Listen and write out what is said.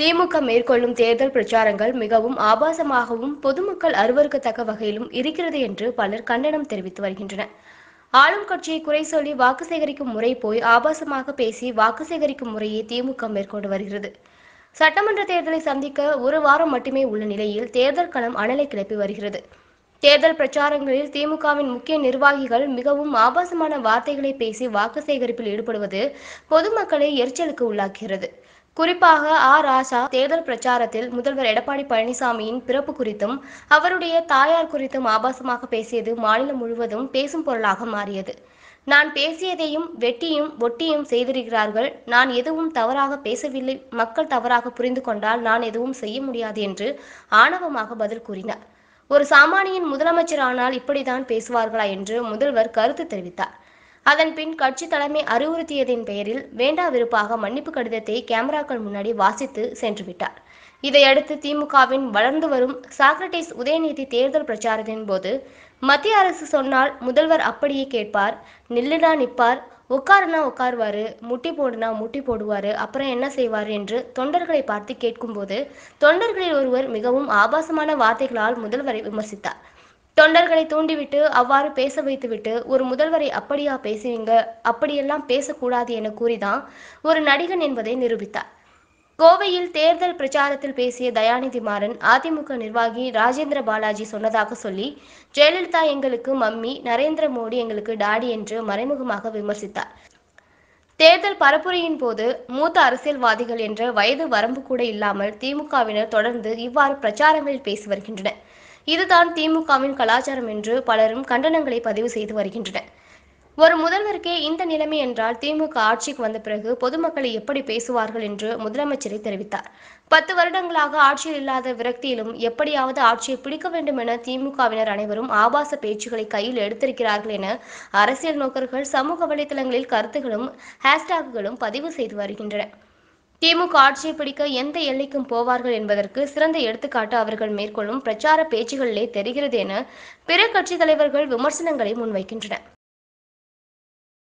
திமுக மேற்கொள்ளும் தேர்தல் பிரச்சாரங்கள் மிகவும் ஆபாசமாகவும் பொதுமக்கள் அருவருக்கத்தக்க வகையிலும் இருக்கிறது என்று பலர் கண்டனம் தெரிவித்து வருகின்றனர் ஆளும் கட்சியை குறை சொல்லி வாக்கு சேகரிக்கும் முறை போய் ஆபாசமாக பேசி வாக்கு சேகரிக்கும் முறையை திமுக மேற்கொண்டு வருகிறது சட்டமன்ற தேர்தலை சந்திக்க ஒரு வாரம் மட்டுமே உள்ள நிலையில் தேர்தல் களம் அனலை கிளப்பி வருகிறது தேர்தல் பிரச்சாரங்களில் திமுகவின் முக்கிய நிர்வாகிகள் மிகவும் ஆபாசமான வார்த்தைகளை பேசி வாக்கு சேகரிப்பில் ஈடுபடுவது பொதுமக்களை எரிச்சலுக்கு உள்ளாக்குகிறது குறிப்பாக ஆ ராசா தேர்தல் பிரச்சாரத்தில் முதல்வர் எடப்பாடி பழனிசாமியின் பிறப்பு குறித்தும் அவருடைய தாயார் குறித்தும் ஆபாசமாக பேசியது மாநிலம் முழுவதும் பேசும் பொருளாக மாறியது நான் பேசியதையும் வெட்டியும் ஒட்டியும் செய்திருக்கிறார்கள் நான் எதுவும் தவறாக பேசவில்லை மக்கள் தவறாக புரிந்து கொண்டால் நான் எதுவும் செய்ய முடியாது என்று ஆணவமாக பதில் கூறினார் ஒரு சாமானியின் முதலமைச்சர் ஆனால் இப்படித்தான் பேசுவார்களா என்று முதல்வர் கருத்து தெரிவித்தார் அதன் பின் கட்சி தலைமை அறிவுறுத்தியதின் பெயரில் வேண்டா விருப்பாக மன்னிப்பு கடிதத்தை கேமராக்கள் முன்னாடி வாசித்து சென்றுவிட்டார் இதையடுத்து திமுகவின் வளர்ந்து வரும் சாக்ரட்டிஸ் உதயநிதி தேர்தல் பிரச்சாரத்தின் போது மத்திய அரசு சொன்னால் முதல்வர் அப்படியே கேட்பார் நில்லுடா நிற்பார் உட்காருனா உட்காருவார் முட்டி போடுனா முட்டி போடுவார் அப்புறம் என்ன செய்வார் என்று தொண்டர்களை பார்த்து கேட்கும்போது தொண்டர்களில் ஒருவர் மிகவும் ஆபாசமான வார்த்தைகளால் முதல்வரை விமர்சித்தார் தொண்டர்களை தூண்டிவிட்டு அவ்வாறு பேச வைத்துவிட்டு ஒரு முதல்வரை அப்படியா பேசுவீங்க அப்படியெல்லாம் பேசக்கூடாது என கூறிதான் ஒரு நடிகன் என்பதை நிரூபித்தார் கோவையில் தேர்தல் பிரச்சாரத்தில் பேசிய தயாநிதி மாறன் அதிமுக நிர்வாகி ராஜேந்திர பாலாஜி சொன்னதாக சொல்லி ஜெயலலிதா எங்களுக்கு மம்மி நரேந்திர மோடி எங்களுக்கு டாடி என்று மறைமுகமாக விமர்சித்தார் தேர்தல் பரப்புரையின் போது மூத்த அரசியல்வாதிகள் என்ற வயது வரம்பு கூட இல்லாமல் திமுகவினர் தொடர்ந்து இவ்வாறு பிரச்சாரங்களில் பேசி வருகின்றனர் இதுதான் திமுகவின் கலாச்சாரம் என்று பலரும் கண்டனங்களை பதிவு செய்து வருகின்றனர் ஒரு முதல்வருக்கே இந்த நிலைமை என்றால் திமுக ஆட்சிக்கு வந்த பிறகு பொதுமக்களை எப்படி பேசுவார்கள் என்று முதலமைச்சரை தெரிவித்தார் பத்து வருடங்களாக ஆட்சியில் இல்லாத விரக்தியிலும் எப்படியாவது ஆட்சியை பிடிக்க வேண்டும் என திமுகவினர் அனைவரும் ஆபாச பேச்சுகளை கையில் எடுத்திருக்கிறார்கள் என அரசியல் நோக்கர்கள் சமூக வலைதளங்களில் கருத்துகளும் ஹேஷ்டாக்குகளும் பதிவு செய்து வருகின்றன திமுக ஆட்சியை பிடிக்க எந்த எல்லைக்கும் போவார்கள் என்பதற்கு சிறந்த எடுத்துக்காட்டு அவர்கள் மேற்கொள்ளும் பிரச்சார பேச்சுகளிலே தெரிகிறது என பிற கட்சித் தலைவர்கள் விமர்சனங்களை முன்வைக்கின்றனர்